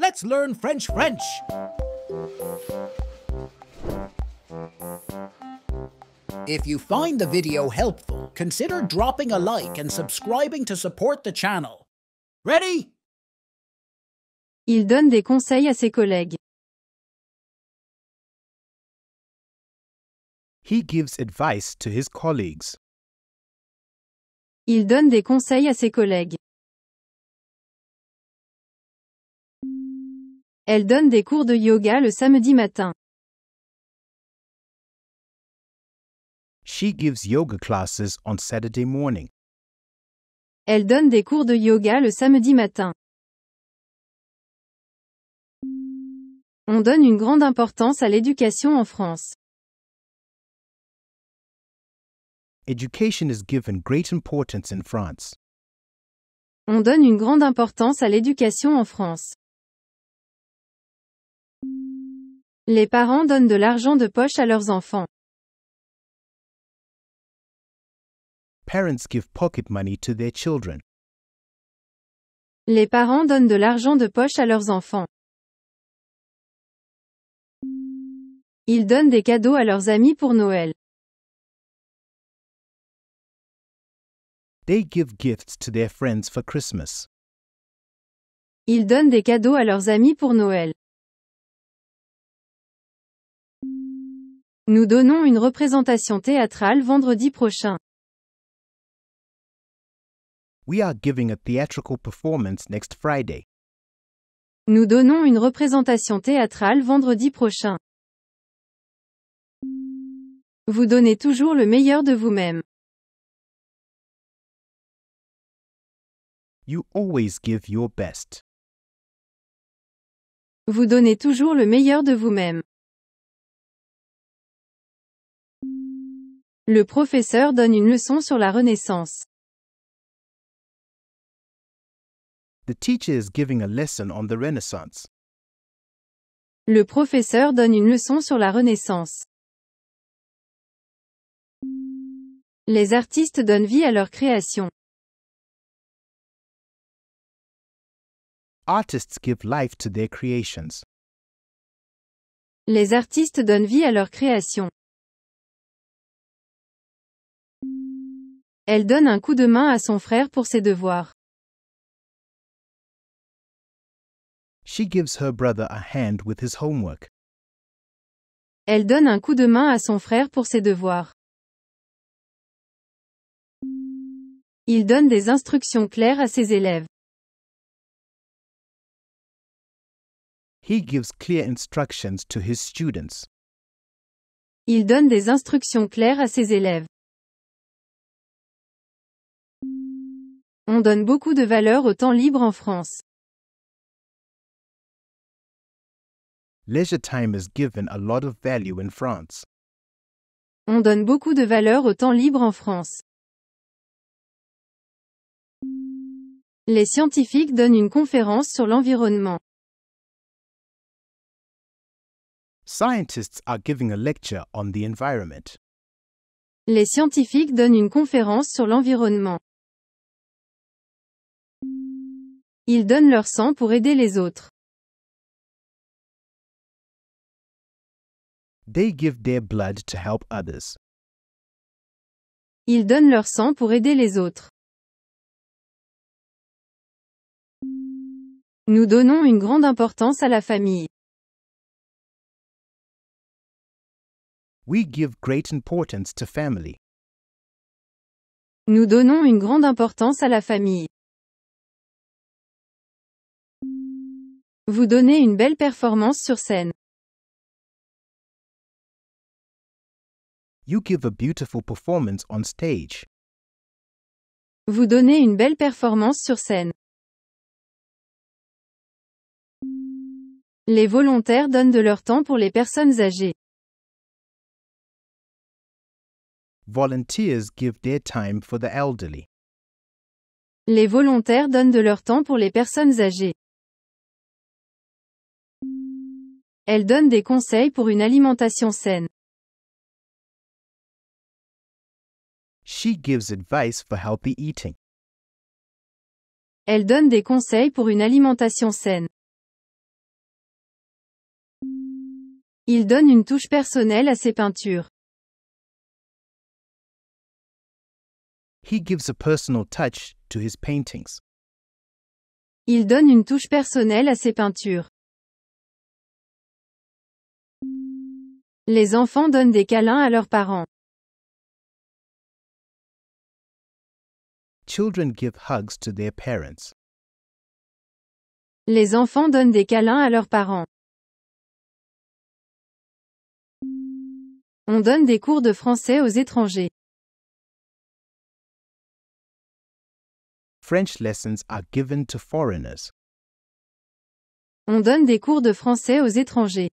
Let's learn French French. If you find the video helpful, consider dropping a like and subscribing to support the channel. Ready? Il donne des conseils à ses collègues. He gives advice to his colleagues. Il donne des conseils à ses collègues. Elle donne des cours de yoga le samedi matin. She gives yoga classes on Saturday morning. Elle donne des cours de yoga le samedi matin. On donne une grande importance à l'éducation en France. Education is given great importance in France. On donne une grande importance à l'éducation en France. Les parents donnent de l'argent de poche à leurs enfants. Parents give pocket money to their children. Les parents donnent de l'argent de poche à leurs enfants. Ils donnent des cadeaux à leurs amis pour Noël. They give gifts to their friends for Christmas. Ils donnent des cadeaux à leurs amis pour Noël. Nous donnons une représentation théâtrale vendredi prochain. We are giving a theatrical performance next Friday. Nous donnons une représentation théâtrale vendredi prochain. Vous donnez toujours le meilleur de vous-même. You always give your best. Vous donnez toujours le meilleur de vous-même. Le professeur donne une leçon sur la Renaissance. The teacher is giving a lesson on the Renaissance. Le professeur donne une leçon sur la Renaissance. Les artistes donnent vie à leur création. Artists give life to their creations. Les artistes donnent vie à leur création. Elle donne un coup de main à son frère pour ses devoirs. She gives her brother a hand with his homework. Elle donne un coup de main à son frère pour ses devoirs. Il donne des instructions claires à ses élèves. He gives clear instructions to his students. Il donne des instructions claires à ses élèves. On donne beaucoup de valeur au temps libre en France. Leisure time is given a lot of value in France. On donne beaucoup de valeur au temps libre en France. Les scientifiques donnent une conférence sur l'environnement. Scientists are giving a lecture on the environment. Les scientifiques donnent une conférence sur l'environnement. Ils donnent leur sang pour aider les autres. They give their blood to help others. Ils donnent leur sang pour aider les autres. Nous donnons une grande importance à la famille. We give great importance to family. Nous donnons une grande importance à la famille. Vous donnez une belle performance sur scène. You give a beautiful performance on stage. Vous donnez une belle performance sur scène. Les volontaires donnent de leur temps pour les personnes âgées. Volunteers give their time for the elderly. Les volontaires donnent de leur temps pour les personnes âgées. Elle donne des conseils pour une alimentation saine. She gives advice for healthy eating. Elle donne des conseils pour une alimentation saine. Il donne une touche personnelle à ses peintures. He gives a personal touch to his paintings. Il donne une touche personnelle à ses peintures. Les enfants donnent des câlins à leurs parents. Children give hugs to their parents. Les enfants donnent des câlins à leurs parents. On donne des cours de français aux étrangers. French lessons are given to foreigners. On donne des cours de français aux étrangers.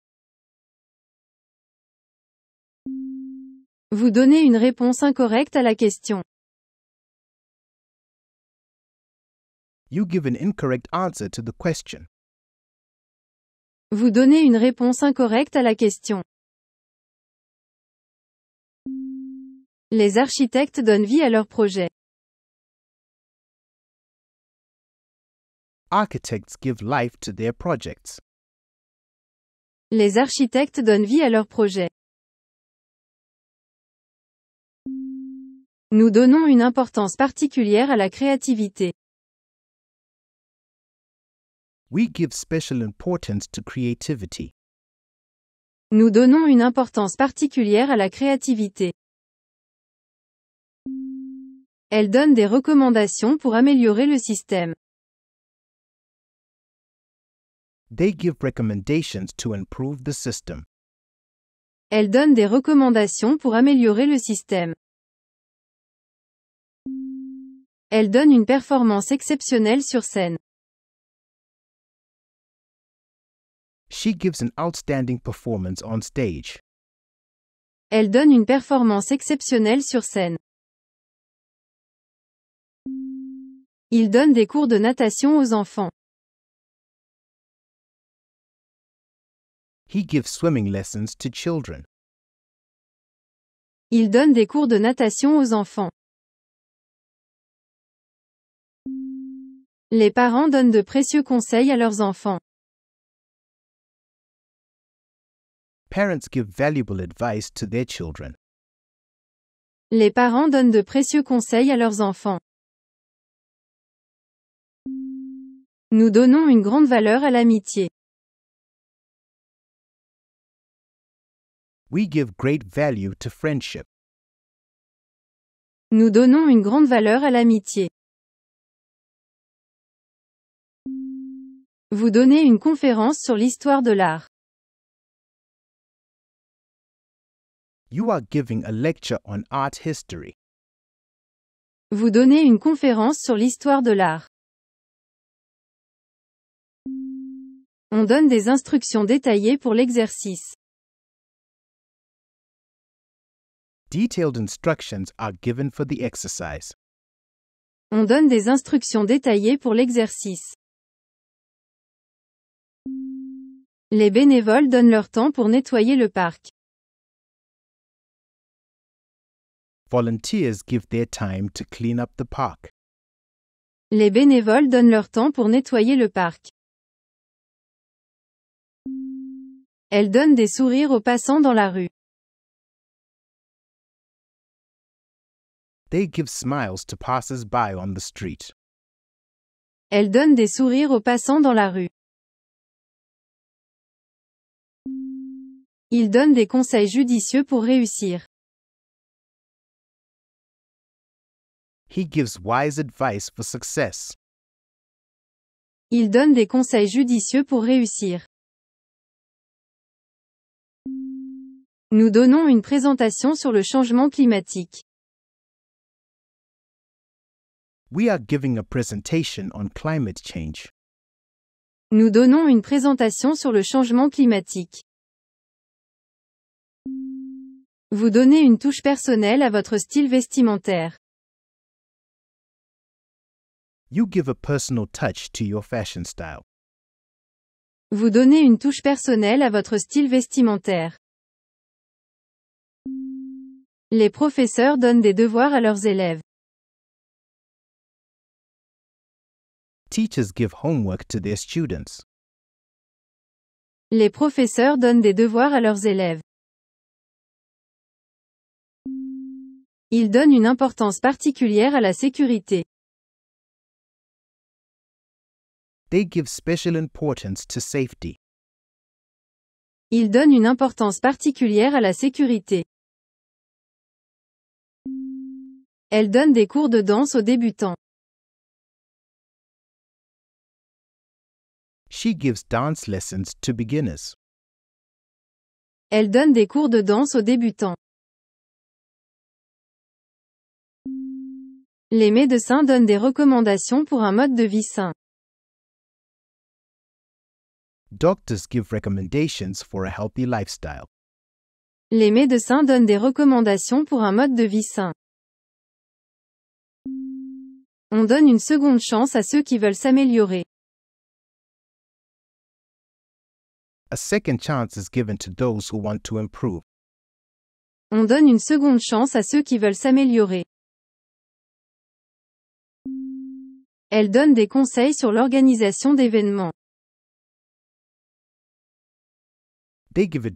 Vous donnez une réponse incorrecte à la question. You give an incorrect answer to the question. Vous donnez une réponse incorrecte à la question. Les architectes donnent vie à leurs projets. Architects give life to their projects. Les architectes donnent vie à leurs projet. Nous donnons une importance particulière à la créativité. We give special importance to creativity. Nous donnons une importance particulière à la créativité. Elle donne des recommandations pour améliorer le système. They give recommendations to improve the system. Elle donne des recommandations pour améliorer le système. Elle donne une performance exceptionnelle sur scène. Elle donne une performance exceptionnelle sur scène. Il donne des cours de natation aux enfants. children. Il donne des cours de natation aux enfants. Les parents donnent de précieux conseils à leurs enfants. Parents give valuable advice to their children. Les parents donnent de précieux conseils à leurs enfants. Nous donnons une grande valeur à l'amitié. We give great value to friendship. Nous donnons une grande valeur à l'amitié. Vous donnez une conférence sur l'histoire de l'art. You are giving a lecture on art history. Vous donnez une conférence sur l'histoire de l'art. On donne des instructions détaillées pour l'exercice. Detailed instructions are given for the exercise. On donne des instructions détaillées pour l'exercice. Les bénévoles donnent leur temps pour nettoyer le parc. Volunteers give their time to clean up the park. Les bénévoles donnent leur temps pour nettoyer le parc. Elles donnent des sourires aux passants dans la rue. They give smiles to on the street. Elle donne des sourires aux passants dans la rue. Il donne des conseils judicieux pour réussir. Il donne des conseils judicieux pour réussir. Nous donnons une présentation sur le changement climatique. We are giving a presentation on climate change. Nous donnons une présentation sur le changement climatique. Vous donnez une touche personnelle à votre style vestimentaire. Vous donnez une touche personnelle à votre style vestimentaire. Les professeurs donnent des devoirs à leurs élèves. Les professeurs donnent des devoirs à leurs élèves. Ils donnent une importance particulière à la sécurité. Ils donnent une importance particulière à la sécurité. Elle donne des cours de danse aux débutants. Elle donne des cours de danse aux débutants. Les médecins donnent des recommandations pour un mode de vie sain. Les médecins donnent des recommandations pour un mode de vie sain. On donne une seconde chance à ceux qui veulent s'améliorer. On donne une seconde chance à ceux qui veulent s'améliorer. Elle donne des conseils sur l'organisation d'événements. They give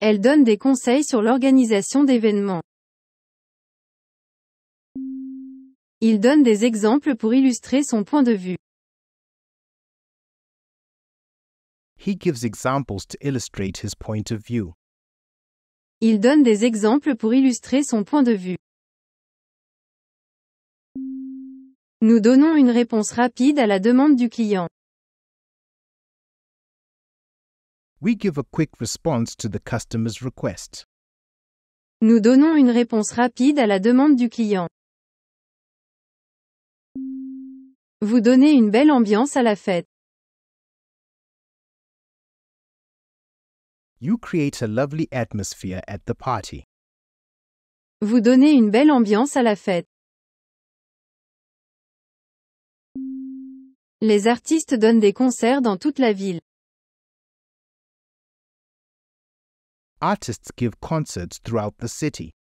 Elle donne des conseils sur l'organisation d'événements. Il donne des exemples pour illustrer son point de vue. Il donne des exemples pour illustrer son point de vue. Nous donnons une réponse rapide à la demande du client. Nous donnons une réponse rapide à la demande du client. Vous donnez une belle ambiance à la fête. Vous donnez une belle ambiance à la fête. Les artistes donnent des concerts dans toute la ville. give concerts throughout the city.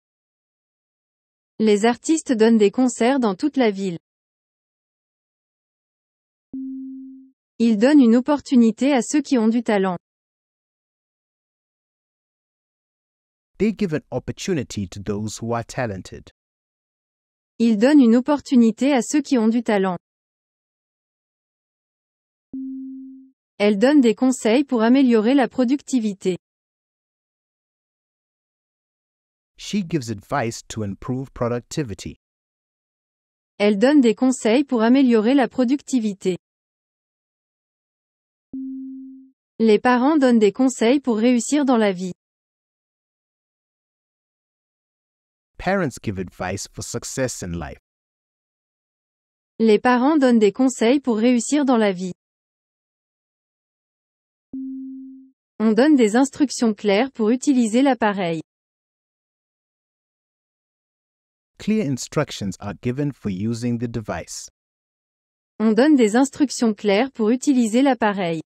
Les artistes donnent des concerts dans toute la ville. Ils donnent une opportunité à ceux qui ont du talent. Ils donnent une opportunité à ceux qui ont du talent. Elle donne des conseils pour améliorer la productivité. She gives advice to improve productivity. Elle donne des conseils pour améliorer la productivité. Les parents donnent des conseils pour réussir dans la vie. Parents give advice for success in life. Les parents donnent des conseils pour réussir dans la vie. On donne des instructions claires pour utiliser l'appareil. Clear instructions are given for using the device. On donne des instructions claires pour utiliser l'appareil.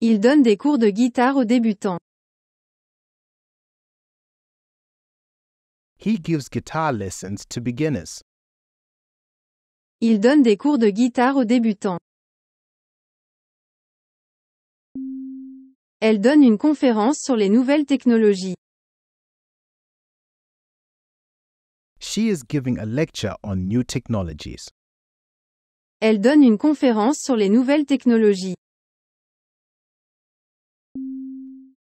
Il donne des cours de guitare aux débutants. Il donne des cours de guitare aux débutants. Elle donne une conférence sur les nouvelles technologies. She is giving a lecture on new technologies. Elle donne une conférence sur les nouvelles technologies.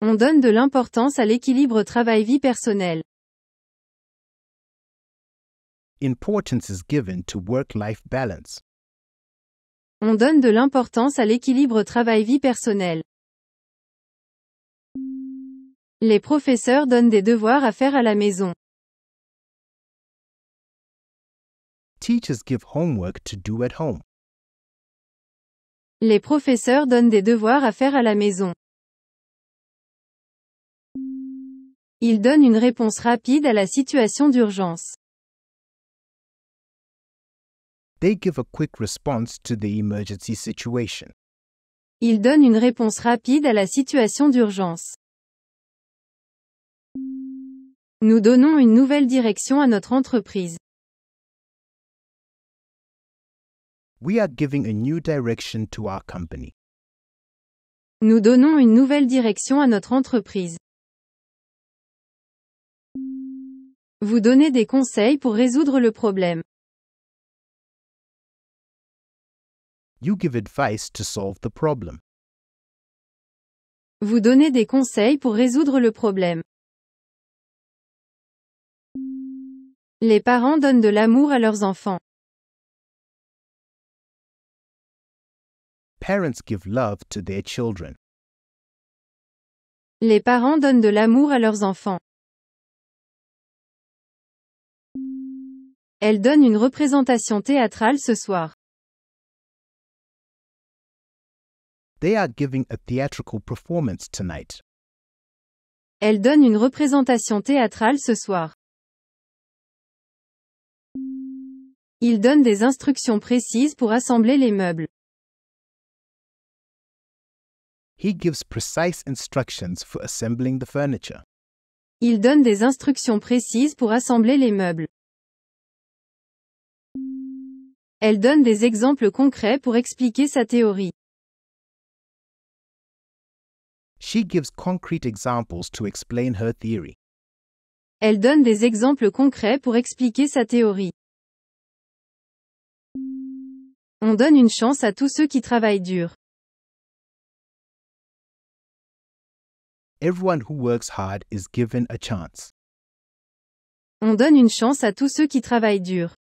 On donne de l'importance à l'équilibre travail-vie personnelle. On donne de l'importance à l'équilibre travail-vie personnelle. Les professeurs donnent des devoirs à faire à la maison. Les professeurs donnent des devoirs à faire à la maison. Ils donnent une réponse rapide à la situation d'urgence. Ils donnent une réponse rapide à la situation d'urgence. Nous donnons une nouvelle direction à notre entreprise. Nous donnons une nouvelle direction à notre entreprise. Vous donnez des conseils pour résoudre le problème. Vous donnez des conseils pour résoudre le problème. Les parents donnent de l'amour à leurs enfants. Les parents donnent de l'amour à leurs enfants. Elle donne une représentation théâtrale ce soir. They are Elle donne une représentation théâtrale ce soir. Il donne des instructions précises pour assembler les meubles. Il donne des instructions précises pour assembler les meubles. Elle donne des exemples concrets pour expliquer sa théorie. She gives concrete examples to explain her theory. Elle donne des exemples concrets pour expliquer sa théorie. On donne une chance à tous ceux qui travaillent dur. Everyone who works hard is given a chance. On donne une chance à tous ceux qui travaillent dur.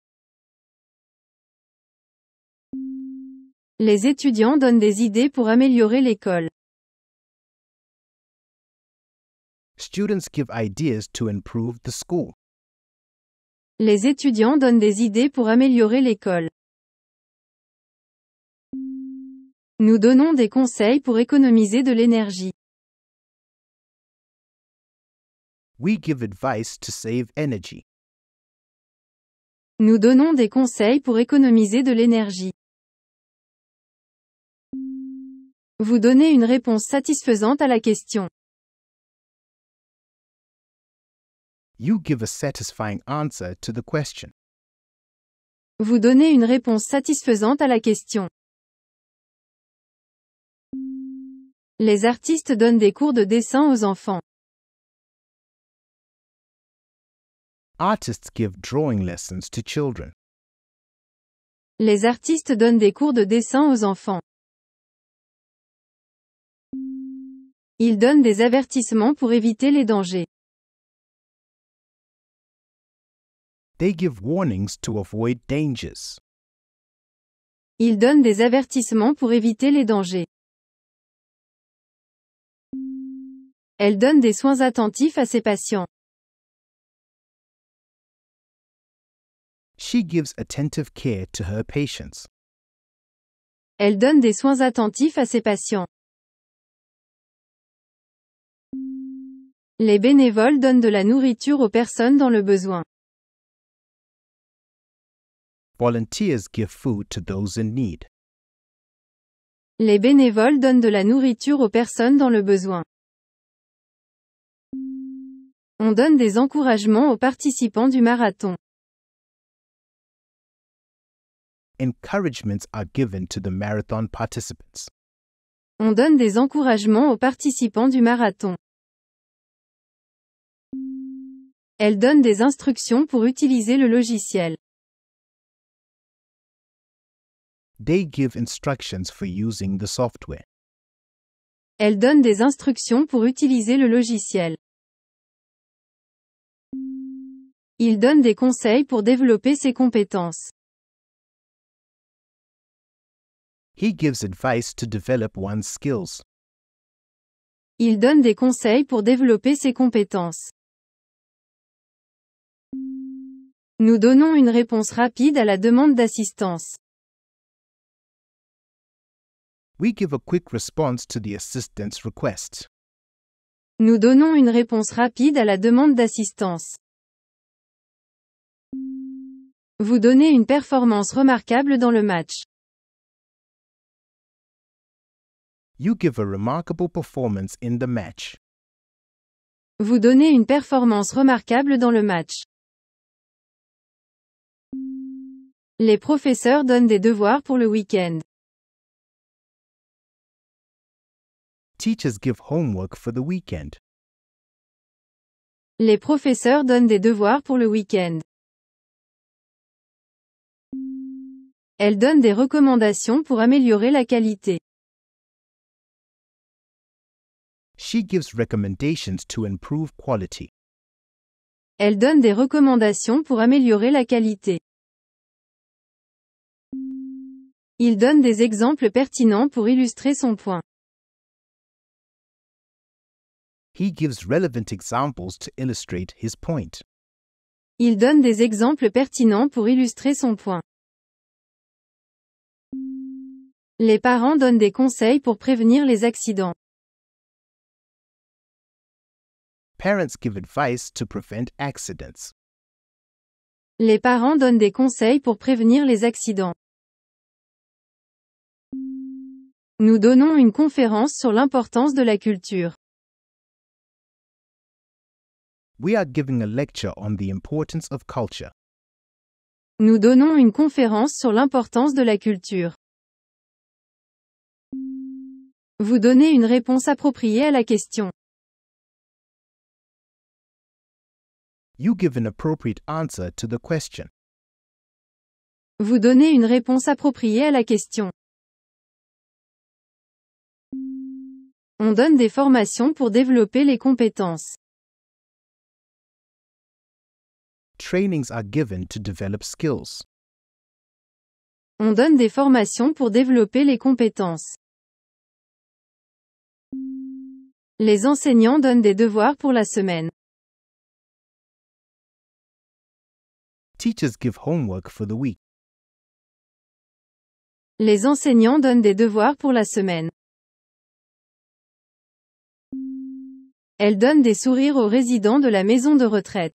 Les étudiants donnent des idées pour améliorer l'école. Les étudiants donnent des idées pour améliorer l'école. Nous donnons des conseils pour économiser de l'énergie. Nous donnons des conseils pour économiser de l'énergie. Vous donnez une réponse satisfaisante à la question. Vous donnez une réponse satisfaisante à la question. Les artistes donnent des cours de dessin aux enfants. Les artistes donnent des cours de dessin aux enfants. Ils donnent des avertissements pour éviter les dangers. Ils donnent des avertissements pour éviter les dangers. Elle donne des soins attentifs à ses patients. Elle donne des soins attentifs à ses patients. Les bénévoles donnent de la nourriture aux personnes dans le besoin. Les bénévoles donnent de la nourriture aux personnes dans le besoin. On donne des encouragements aux participants du marathon. Encouragements are given to the marathon participants. On donne des encouragements aux participants du marathon. Elle donne des instructions pour utiliser le logiciel. They give instructions for using the software. Elle donne des instructions pour utiliser le logiciel. Il donne des conseils pour développer ses compétences. He gives Il donne des conseils pour développer ses compétences. Nous donnons une réponse rapide à la demande d'assistance. Nous donnons une réponse rapide à la demande d'assistance. Vous donnez une performance remarquable dans le match. You give a remarkable performance in the match. Vous donnez une performance remarquable dans le match. Les professeurs donnent des devoirs pour le week-end. Les professeurs donnent des devoirs pour le week-end. Elle donne des recommandations pour améliorer la qualité. She gives recommendations to improve quality. Elle donne des recommandations pour améliorer la qualité. Il donne des exemples pertinents pour illustrer son point. He gives relevant examples to illustrate his point. Il donne des exemples pertinents pour illustrer son point. Les parents donnent des conseils pour prévenir les accidents. Parents give advice to prevent accidents. Les parents donnent des conseils pour prévenir les accidents. Nous donnons une conférence sur l'importance de la culture. Nous donnons une conférence sur l'importance de la culture. Vous donnez une réponse appropriée à la question. question. Vous donnez une réponse appropriée à la question. On donne des formations pour développer les compétences. trainings are given to develop skills. On donne des formations pour développer les compétences. Les enseignants donnent des devoirs pour la semaine. Teachers give homework for the week. Les enseignants donnent des devoirs pour la semaine. Elle donne des sourires aux résidents de la maison de retraite.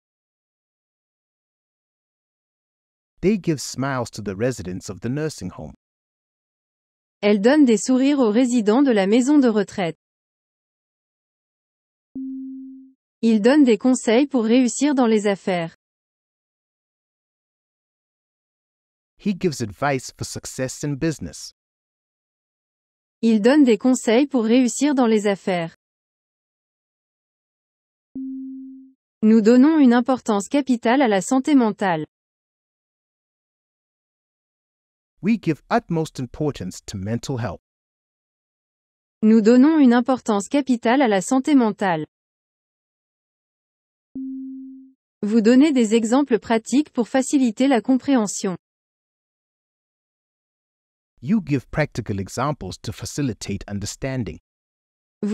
They give smiles to the residents of the nursing home. Elle donne des sourires aux résidents de la maison de retraite. Il donne des conseils pour réussir dans les affaires. Il donne des conseils pour réussir dans les affaires. Nous donnons une importance capitale à la santé mentale. Nous donnons une importance capitale à la santé mentale. Vous donnez des exemples pratiques pour faciliter la compréhension. Vous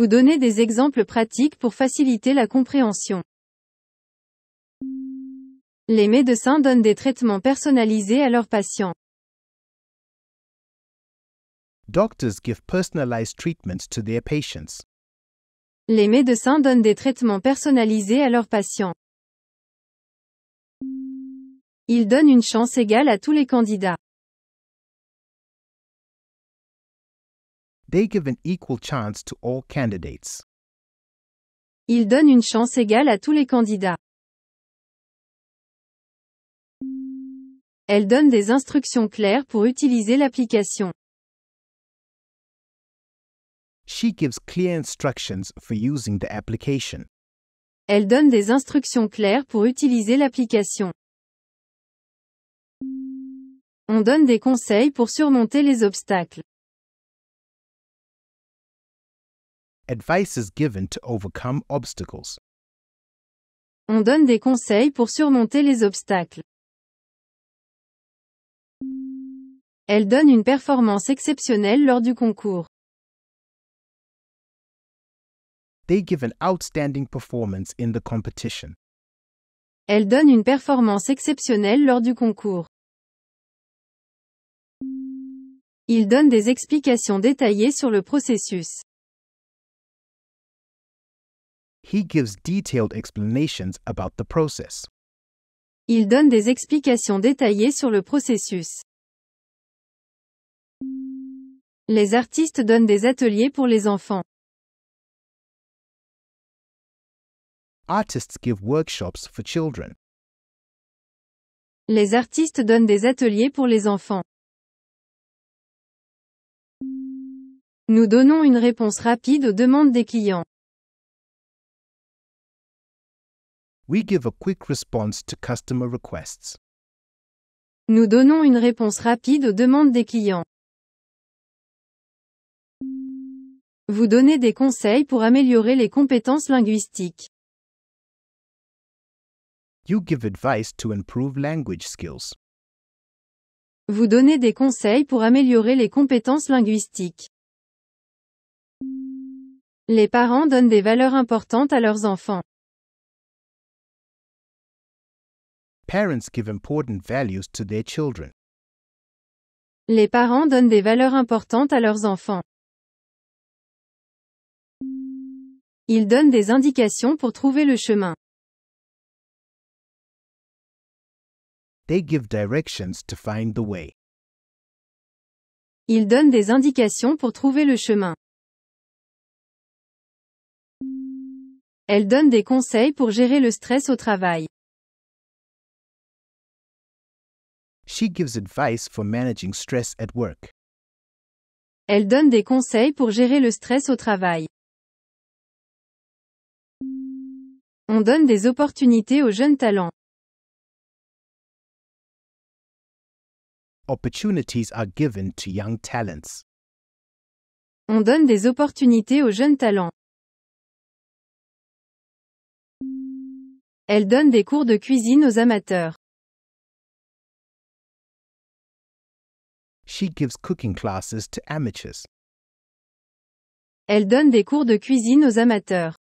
donnez des exemples pratiques pour faciliter la compréhension. Les médecins donnent des traitements personnalisés à leurs patients. Les médecins donnent des traitements personnalisés à leurs patients. Ils donnent une chance égale à tous les candidats. Ils donnent une chance égale à tous les candidats. Elles donnent des instructions claires pour utiliser l'application. Elle donne des instructions claires pour utiliser l'application. On donne des conseils pour surmonter les obstacles. Advice is given to overcome obstacles. On donne des conseils pour surmonter les obstacles. Elle donne une performance exceptionnelle lors du concours. They give Elle donne une performance exceptionnelle lors du concours. Il donne des explications détaillées sur le processus. Il donne des explications détaillées sur le processus. Les artistes donnent des ateliers pour les enfants. Les artistes donnent des ateliers pour les enfants. Nous donnons une réponse rapide aux demandes des clients. Nous donnons une réponse rapide aux demandes des clients. Vous donnez des conseils pour améliorer les compétences linguistiques. Vous donnez des conseils pour améliorer les compétences linguistiques. Les parents donnent des valeurs importantes à leurs enfants. Parents give important values to their children. Les parents donnent des valeurs importantes à leurs enfants. Ils donnent des indications pour trouver le chemin. Ils donnent des indications pour trouver le chemin. Elle donne des conseils pour gérer le stress au travail. She gives advice for managing stress at work. Elle donne des conseils pour gérer le stress au travail. On donne des opportunités aux jeunes talents. opportunities are given to young talents. On donne des opportunités aux jeunes talents. Elle donne des cours de cuisine aux amateurs. She gives cooking classes to amateurs. Elle donne des cours de cuisine aux amateurs.